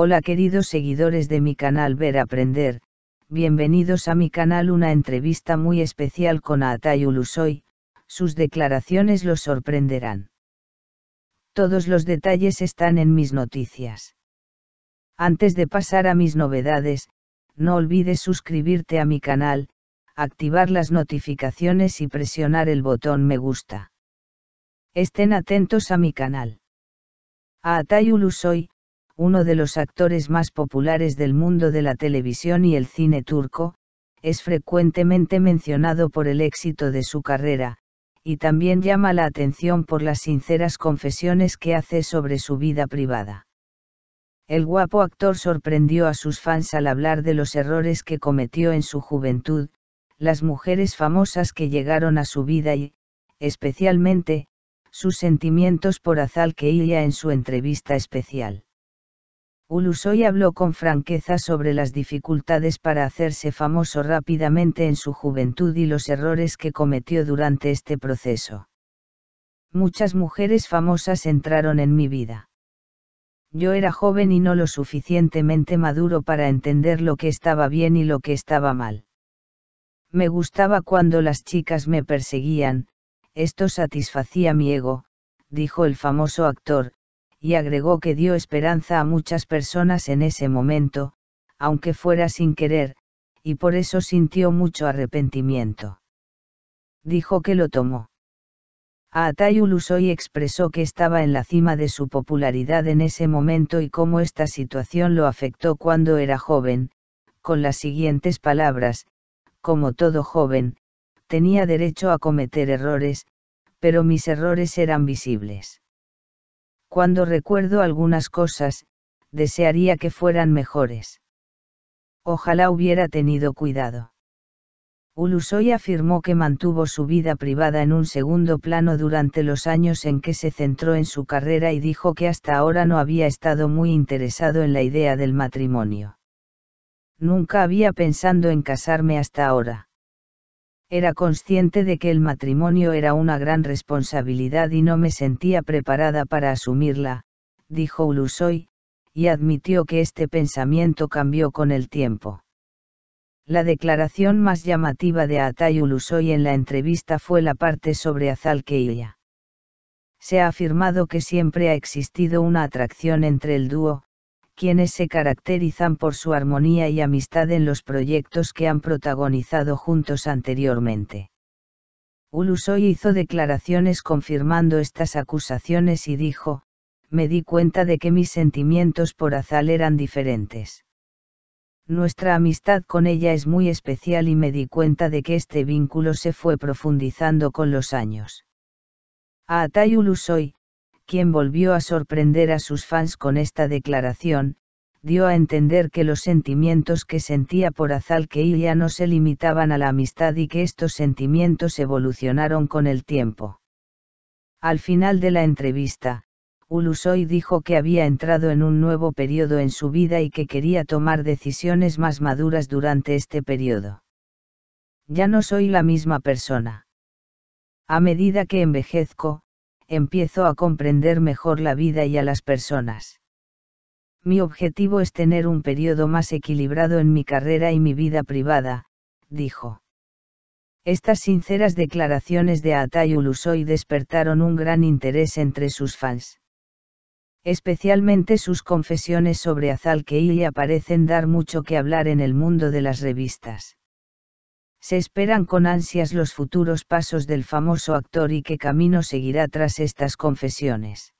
Hola queridos seguidores de mi canal Ver Aprender, bienvenidos a mi canal una entrevista muy especial con Atay Ulusoy, sus declaraciones los sorprenderán. Todos los detalles están en mis noticias. Antes de pasar a mis novedades, no olvides suscribirte a mi canal, activar las notificaciones y presionar el botón me gusta. Estén atentos a mi canal. Atay uno de los actores más populares del mundo de la televisión y el cine turco, es frecuentemente mencionado por el éxito de su carrera, y también llama la atención por las sinceras confesiones que hace sobre su vida privada. El guapo actor sorprendió a sus fans al hablar de los errores que cometió en su juventud, las mujeres famosas que llegaron a su vida y, especialmente, sus sentimientos por Azal Keilla en su entrevista especial. Ulusoy habló con franqueza sobre las dificultades para hacerse famoso rápidamente en su juventud y los errores que cometió durante este proceso. Muchas mujeres famosas entraron en mi vida. Yo era joven y no lo suficientemente maduro para entender lo que estaba bien y lo que estaba mal. Me gustaba cuando las chicas me perseguían, esto satisfacía mi ego, dijo el famoso actor, y agregó que dio esperanza a muchas personas en ese momento, aunque fuera sin querer, y por eso sintió mucho arrepentimiento. Dijo que lo tomó. A Atayulus y expresó que estaba en la cima de su popularidad en ese momento y cómo esta situación lo afectó cuando era joven, con las siguientes palabras, como todo joven, tenía derecho a cometer errores, pero mis errores eran visibles cuando recuerdo algunas cosas, desearía que fueran mejores. Ojalá hubiera tenido cuidado. Ulusoy afirmó que mantuvo su vida privada en un segundo plano durante los años en que se centró en su carrera y dijo que hasta ahora no había estado muy interesado en la idea del matrimonio. Nunca había pensado en casarme hasta ahora. Era consciente de que el matrimonio era una gran responsabilidad y no me sentía preparada para asumirla, dijo Ulusoy, y admitió que este pensamiento cambió con el tiempo. La declaración más llamativa de Atay Ulusoy en la entrevista fue la parte sobre Azal Se ha afirmado que siempre ha existido una atracción entre el dúo, quienes se caracterizan por su armonía y amistad en los proyectos que han protagonizado juntos anteriormente. Ulusoy hizo declaraciones confirmando estas acusaciones y dijo, me di cuenta de que mis sentimientos por Azal eran diferentes. Nuestra amistad con ella es muy especial y me di cuenta de que este vínculo se fue profundizando con los años. A Atay Ulusoy, quien volvió a sorprender a sus fans con esta declaración, dio a entender que los sentimientos que sentía por Azal ya no se limitaban a la amistad y que estos sentimientos evolucionaron con el tiempo. Al final de la entrevista, Ulusoy dijo que había entrado en un nuevo periodo en su vida y que quería tomar decisiones más maduras durante este periodo. Ya no soy la misma persona. A medida que envejezco, empiezo a comprender mejor la vida y a las personas. Mi objetivo es tener un periodo más equilibrado en mi carrera y mi vida privada, dijo. Estas sinceras declaraciones de Atay Ulusoy despertaron un gran interés entre sus fans. Especialmente sus confesiones sobre Azal y aparecen dar mucho que hablar en el mundo de las revistas se esperan con ansias los futuros pasos del famoso actor y qué camino seguirá tras estas confesiones.